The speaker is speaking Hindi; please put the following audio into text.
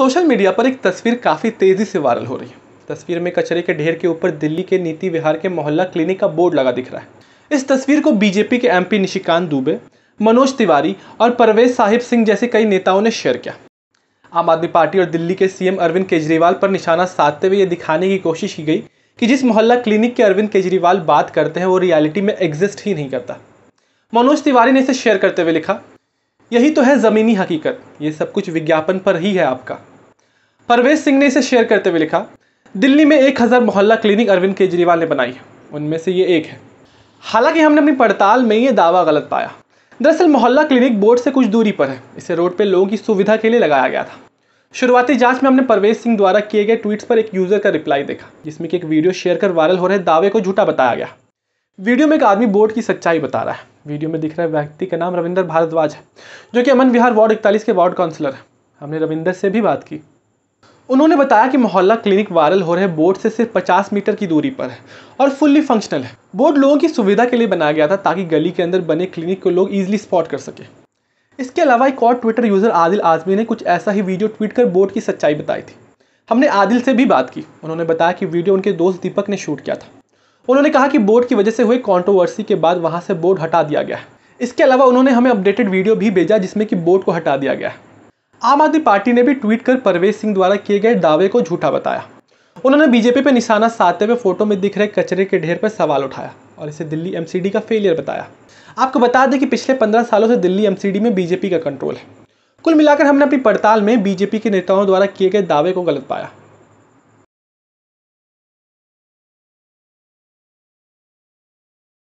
सोशल मीडिया पर एक तस्वीर काफ़ी तेज़ी से वायरल हो रही है तस्वीर में कचरे के ढेर के ऊपर दिल्ली के नीति विहार के मोहल्ला क्लिनिक का बोर्ड लगा दिख रहा है इस तस्वीर को बीजेपी के एमपी निशिकांत दुबे मनोज तिवारी और परवेज साहिब सिंह जैसे कई नेताओं ने शेयर किया आम आदमी पार्टी और दिल्ली के सीएम अरविंद केजरीवाल पर निशाना साधते हुए ये दिखाने की कोशिश की गई कि जिस मोहल्ला क्लिनिक के अरविंद केजरीवाल बात करते हैं वो रियलिटी में एग्जिस्ट ही नहीं करता मनोज तिवारी ने इसे शेयर करते हुए लिखा यही तो है ज़मीनी हकीकत ये सब कुछ विज्ञापन पर ही है आपका परवेज सिंह ने इसे शेयर करते हुए लिखा दिल्ली में एक हज़ार मोहल्ला क्लिनिक अरविंद केजरीवाल ने बनाई है उनमें से ये एक है हालांकि हमने अपनी पड़ताल में ये दावा गलत पाया दरअसल मोहल्ला क्लिनिक बोर्ड से कुछ दूरी पर है इसे रोड पर लोगों की सुविधा के लिए लगाया गया था शुरुआती जांच में हमने परवेज सिंह द्वारा किए गए ट्वीट्स पर एक यूज़र का रिप्लाई देखा जिसमें कि एक वीडियो शेयर कर वायरल हो रहे दावे को झूठा बताया गया वीडियो में एक आदमी बोर्ड की सच्चाई बता रहा है वीडियो में दिख रहा है व्यक्ति का नाम रविंदर भारद्वाज है जो कि अमन विहार वार्ड इकतालीस के वार्ड काउंसिलर है हमने रविंदर से भी बात की उन्होंने बताया कि मोहल्ला क्लिनिक वायरल हो रहे बोर्ड से सिर्फ पचास मीटर की दूरी पर है और फुल्ली फंक्शनल है बोर्ड लोगों की सुविधा के लिए बनाया गया था ताकि गली के अंदर बने क्लिनिक को लोग ईजिली स्पॉट कर सके इसके अलावा एक और ट्विटर यूज़र आदिल आजमी ने कुछ ऐसा ही वीडियो ट्वीट कर बोर्ड की सच्चाई बताई थी हमने आदिल से भी बात की उन्होंने बताया कि वीडियो उनके दोस्त दीपक ने शूट किया था उन्होंने कहा कि बोर्ड की वजह से हुई कॉन्ट्रोवर्सी के बाद वहाँ से बोर्ड हटा दिया गया इसके अलावा उन्होंने हमें अपडेटेड वीडियो भी भेजा जिसमें कि बोर्ड को हटा दिया गया आम आदमी पार्टी ने भी ट्वीट कर परवेज सिंह द्वारा किए गए दावे को झूठा बताया उन्होंने बीजेपी पर निशाना साधते हुए फोटो में दिख रहे कचरे के ढेर पर सवाल उठाया और इसे दिल्ली एमसीडी का फेलियर बताया आपको बता दें कि पिछले पंद्रह सालों से दिल्ली एमसीडी में बीजेपी का कंट्रोल है कुल मिलाकर हमने अपनी पड़ताल में बीजेपी के नेताओं द्वारा किए गए दावे को गलत पाया